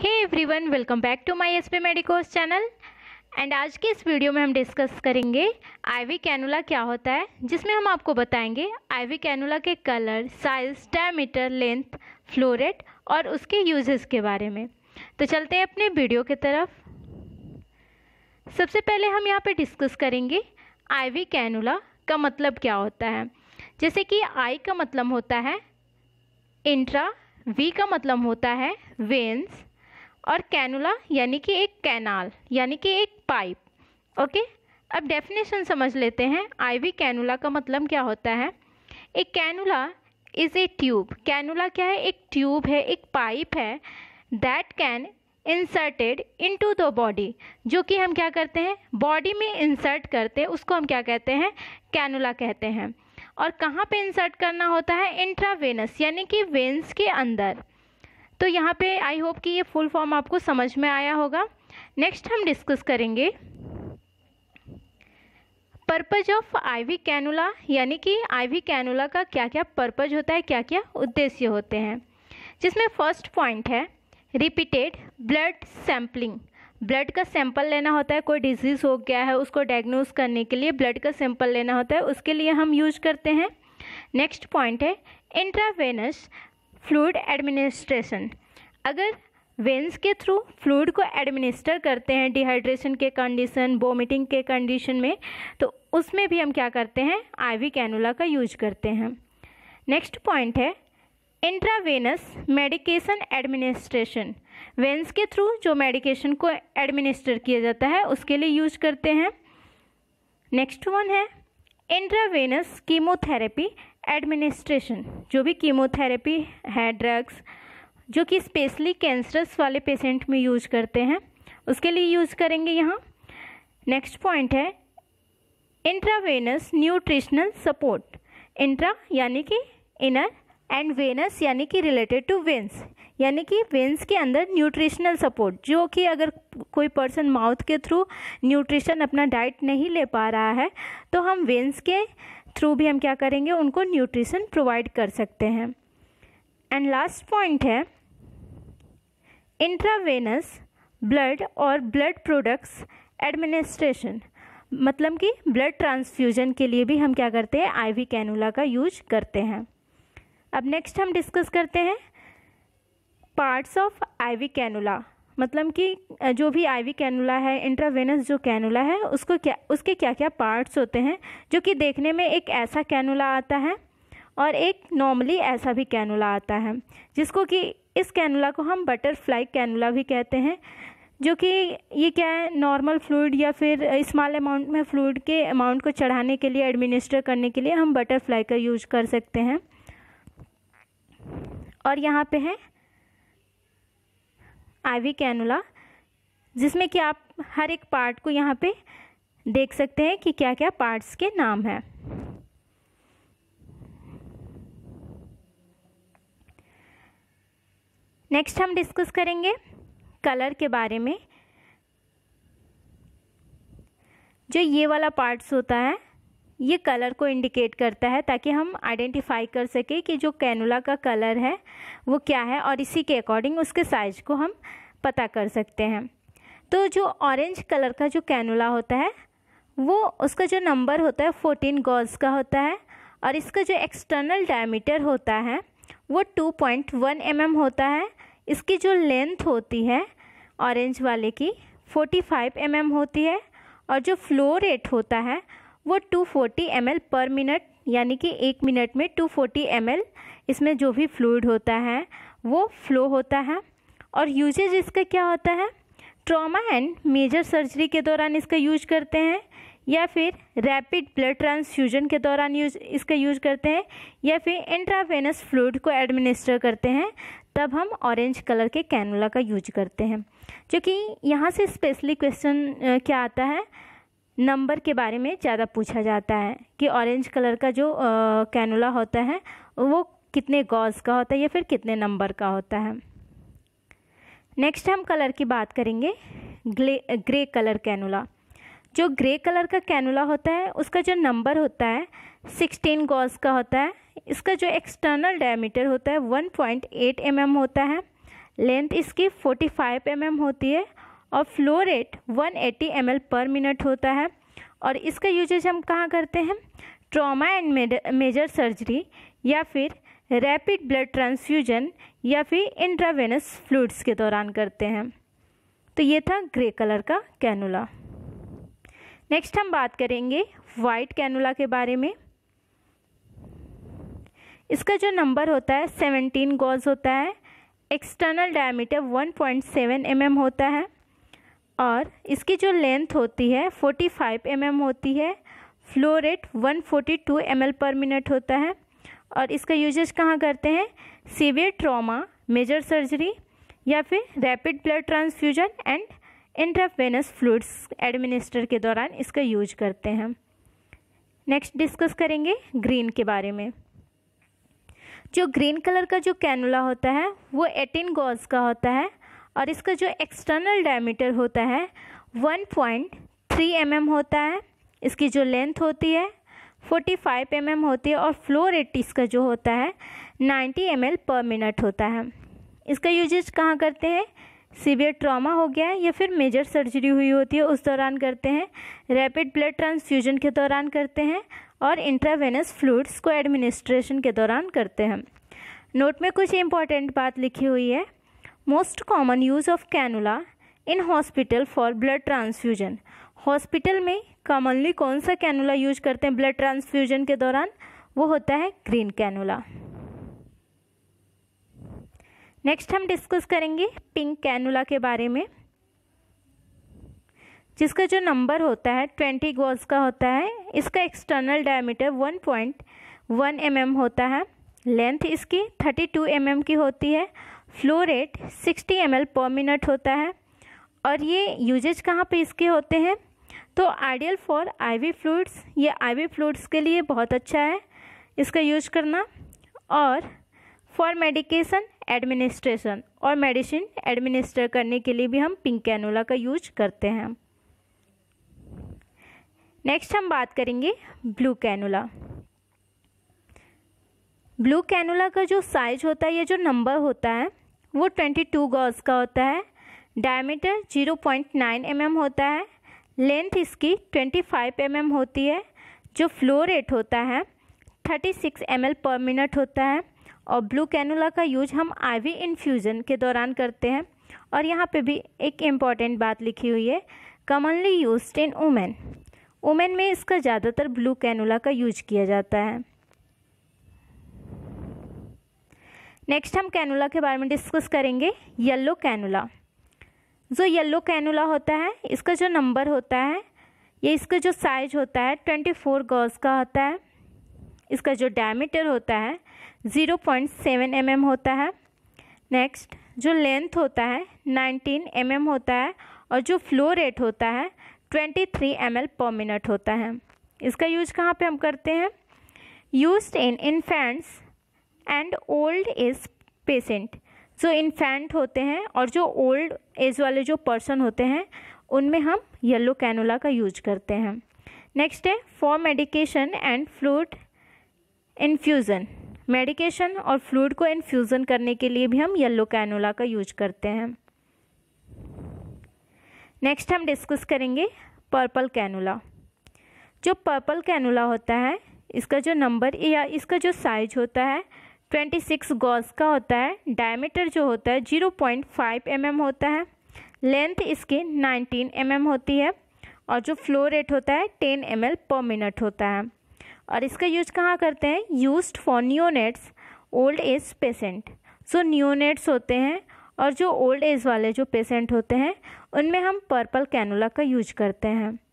hey everyone welcome back to my SP medicos channel and आज के इस video में हम डिस्कस करेंगे आईवी कैनुला क्या होता है जिसमें हम आपको बताएंगे आईवी कैनुला के colour size diameter length flow rate और उसके यूजेस के बारे में तो चलते हैं अपने वीडियो की तरफ सबसे पहले हम यहाँ पे डिस्कस करेंगे वी कैनुला का मतलब क्या होता है जैसे कि आई का मतलब होता है इंट्रा वी का मतलब होता है वेंस और कैनुला यानी कि एक कैनाल यानी कि एक पाइप ओके अब डेफिनेशन समझ लेते हैं आईवी कैनुला का मतलब क्या होता है एक cannula is a tube cannula क्या है एक ट्यूब है एक पाइप है that can inserted into the body जो कि हम क्या करते हैं बॉडी में इंसर्ट करते हैं उसको हम क्या कहते हैं कैनुला कहते हैं और कहाँ पे इंसर्ट करना होता है इंट्रावेनस यानी कि वेंस के अंदर तो यहाँ पे आई होप कि ये फुल फॉर्म आपको समझ में आया होगा नेक्स्ट हम डिस्कस करेंगे पर्पज ऑफ आईवी कैनुला यानी कि आईवी कैनुला का क्या क्या पर्पज होता है क्या क्या उद्देश्य होते हैं जिसमें फर्स्ट पॉइंट है रिपीटेड ब्लड सैम्पलिंग ब्लड का सैंपल लेना होता है कोई डिजीज़ हो गया है उसको डायग्नोज करने के लिए ब्लड का सैंपल लेना होता है उसके लिए हम यूज करते हैं नेक्स्ट पॉइंट है इंट्रावेनस फ्लूड एडमिनिस्ट्रेशन अगर वेंस के थ्रू फ्लूड को एडमिनिस्टर करते हैं डिहाइड्रेशन के कंडीशन वोमिटिंग के कंडीशन में तो उसमें भी हम क्या करते हैं आईवी कैनुला का यूज करते हैं नेक्स्ट पॉइंट है इंट्रावेनस मेडिकेशन एडमिनिस्ट्रेशन वेंस के थ्रू जो मेडिकेशन को एडमिनिस्टर किया जाता है उसके लिए यूज करते हैं नेक्स्ट वन है इंट्रावेनस कीमोथेरेपी एडमिनिस्ट्रेशन जो भी कीमोथेरेपी है ड्रग्स जो कि स्पेशली कैंसरस वाले पेशेंट में यूज करते हैं उसके लिए यूज करेंगे यहाँ नेक्स्ट पॉइंट है इंट्रावेनस न्यूट्रिशनल सपोर्ट इंट्रा यानी कि इनर एंड वेनस यानी कि रिलेटेड टू वेंस यानी कि वेंस के अंदर न्यूट्रिशनल सपोर्ट जो कि अगर कोई पर्सन माउथ के थ्रू न्यूट्रिशन अपना डाइट नहीं ले पा रहा है तो हम वेंस के थ्रू भी हम क्या करेंगे उनको न्यूट्रिशन प्रोवाइड कर सकते हैं एंड लास्ट पॉइंट है इंट्रावेनस ब्लड और ब्लड प्रोडक्ट्स एडमिनिस्ट्रेशन मतलब कि ब्लड ट्रांसफ्यूजन के लिए भी हम क्या करते हैं आईवी कैनुला का यूज करते हैं अब नेक्स्ट हम डिस्कस करते हैं पार्ट्स ऑफ आईवी कैनुला मतलब कि जो भी आईवी कैनुला है इंट्रावेनस जो कैनुला है उसको क्या उसके क्या क्या पार्ट्स होते हैं जो कि देखने में एक ऐसा कैनुला आता है और एक नॉर्मली ऐसा भी कैनुला आता है जिसको कि इस कैनुला को हम बटरफ्लाई कैनुला भी कहते हैं जो कि ये क्या है नॉर्मल फ्लूड या फिर स्मॉल अमाउंट में फ्लूड के अमाउंट को चढ़ाने के लिए एडमिनिस्टर करने के लिए हम बटरफ्लाई का यूज कर सकते हैं और यहाँ पे है आईवी कैनुला जिसमें कि आप हर एक पार्ट को यहाँ पे देख सकते हैं कि क्या क्या पार्ट्स के नाम हैं नेक्स्ट हम डिस्कस करेंगे कलर के बारे में जो ये वाला पार्ट्स होता है ये कलर को इंडिकेट करता है ताकि हम आइडेंटिफाई कर सकें कि जो कैनुला का कलर है वो क्या है और इसी के अकॉर्डिंग उसके साइज को हम पता कर सकते हैं तो जो ऑरेंज कलर का जो कैनुला होता है वो उसका जो नंबर होता है फोर्टीन गॉज का होता है और इसका जो एक्सटर्नल डायमीटर होता है वो two point one M M होता है इसकी जो लेंथ होती है ऑरेंज वाले की फोर्टी फाइव एम एम होती है और जो फ्लो रेट होता है वो 240 फोर्टी पर मिनट यानी कि एक मिनट में 240 फोर्टी इसमें जो भी फ्लूड होता है वो फ्लो होता है और यूजेज इसका क्या होता है ट्रॉमा एंड मेजर सर्जरी के दौरान इसका यूज करते हैं या फिर रैपिड ब्लड ट्रांसफ्यूजन के दौरान यूज इसका यूज करते हैं या फिर इंट्रावेनस फ्लूड को एडमिनिस्टर करते हैं तब हम ऑरेंज कलर के कैनुला का यूज करते हैं जो कि यहाँ से स्पेशली क्वेश्चन क्या आता है नंबर के बारे में ज़्यादा पूछा जाता है कि ऑरेंज कलर का जो कैनोला होता है वो कितने गॉज का होता है या फिर कितने नंबर का होता है नेक्स्ट हम कलर की बात करेंगे ग्ले ग्रे कलर कैनोला जो ग्रे कलर का कैनोला होता है उसका जो नंबर होता है सिक्सटीन गॉज का होता है इसका जो एक्सटर्नल डायमीटर होता है one point eight M M होता है लेंथ इसकी फोर्टी फाइव एम एम होती है और फ्लो रेट 180 एल पर मिनट होता है और इसका यूजेज हम कहाँ करते हैं ट्रॉमा एंड मेजर सर्जरी या फिर रैपिड ब्लड ट्रांसफ्यूजन या फिर इंट्रावेनस फ्लूड्स के दौरान करते हैं तो ये था ग्रे कलर का कैनुला नेक्स्ट हम बात करेंगे वाइट कैनुला के बारे में इसका जो नंबर होता है सेवनटीन गॉज होता है एक्सटर्नल डायमीटर 1.7 पॉइंट mm होता है और इसकी जो लेंथ होती है 45 फाइव mm होती है फ्लो रेट 142 फोर्टी पर मिनट होता है और इसका यूजेज कहाँ करते हैं सीवियर ट्रॉमा मेजर सर्जरी या फिर rapid blood transfusion and intravenous fluids administer के दौरान इसका यूज करते हैं नेक्स्ट डिस्कस करेंगे ग्रीन के बारे में जो ग्रीन कलर का जो कैनुला होता है वो एटीन गॉज का होता है और इसका जो एक्सटर्नल डायमीटर होता है 1.3 पॉइंट mm होता है इसकी जो लेंथ होती है 45 फाइव mm होती है और फ्लो रेट इसका जो होता है 90 एम पर मिनट होता है इसका यूजेज कहाँ करते हैं सीवियर ट्रॉमा हो गया है या फिर मेजर सर्जरी हुई होती है उस दौरान करते हैं रैपिड ब्लड ट्रांसफ्यूजन के दौरान करते हैं और इंट्रावेनस फ्लूड्स को एडमिनिस्ट्रेशन के दौरान करते हैं नोट में कुछ इंपॉर्टेंट बात लिखी हुई है most common use of cannula in hospital for blood transfusion hospital में कॉमनली कौन सा कैनुला यूज करते हैं ब्लड ट्रांसफ्यूजन के दौरान वो होता है ग्रीन कैनुला नेक्स्ट हम डिस्कस करेंगे पिंक कैनुला के बारे में जिसका जो नंबर होता है ट्वेंटी गोल्स का होता है इसका external diameter one point one M होता है लेंथ इसकी थर्टी टू एम की होती है फ्लो रेट 60 एम पर मिनट होता है और ये यूजेज कहाँ पे इसके होते हैं तो आइडियल फॉर आईवी फ्लूड्स ये आईवी फ्लूड्स के लिए बहुत अच्छा है इसका यूज करना और फॉर मेडिकेशन एडमिनिस्ट्रेशन और मेडिसिन एडमिनिस्टर करने के लिए भी हम पिंक कैनोला का यूज करते हैं नेक्स्ट हम बात करेंगे ब्लू कैनोला ब्लू कैनोला का जो साइज होता है या जो नंबर होता है वो 22 गॉज का होता है डायमीटर 0.9 पॉइंट mm होता है लेंथ इसकी 25 फाइव mm होती है जो फ्लो रेट होता है 36 सिक्स एम पर मिनट होता है और ब्लू कैनोला का यूज हम आईवी इन्फ्यूज़न के दौरान करते हैं और यहाँ पे भी एक इम्पॉर्टेंट बात लिखी हुई है commonly use in women women में इसका ज़्यादातर ब्लू कैनोला का यूज किया जाता है नेक्स्ट हम कैनुला के बारे में डिस्कस करेंगे येल्लो कैनुला जो येल्लो कैनुला होता है इसका जो नंबर होता है ये इसका जो साइज होता है ट्वेंटी फोर गॉज का होता है इसका जो डायमीटर होता है zero point seven M M होता है नेक्स्ट जो लेंथ होता है नाइनटीन एम एम होता है और जो फ्लो रेट होता है ट्वेंटी थ्री एम एल पर मिनट होता है इसका यूज कहाँ पे हम करते हैं use in infants and old age patient जो इन्फेंट होते हैं और जो ओल्ड एज वाले जो पर्सन होते हैं उनमें हम येलो कैनोला का यूज करते हैं नेक्स्ट है for medication and fluid infusion medication और फ्लूड को इन्फ्यूज़न करने के लिए भी हम येलो कैनोला का यूज करते हैं नेक्स्ट हम डिस्कस करेंगे पर्पल कैनोला जो पर्पल कैनोला होता है इसका जो नंबर या इसका जो साइज होता है ट्वेंटी सिक्स गॉज का होता है डायमीटर जो होता है zero point five M M होता है लेंथ इसकी नाइनटीन एम एम होती है और जो फ्लो रेट होता है टेन एम एल पर मिनट होता है और इसका यूज कहाँ करते हैं use for neonates old age patient so neonates होते हैं और जो ओल्ड एज वाले जो पेशेंट होते हैं उनमें हम पर्पल कैनोला का यूज करते हैं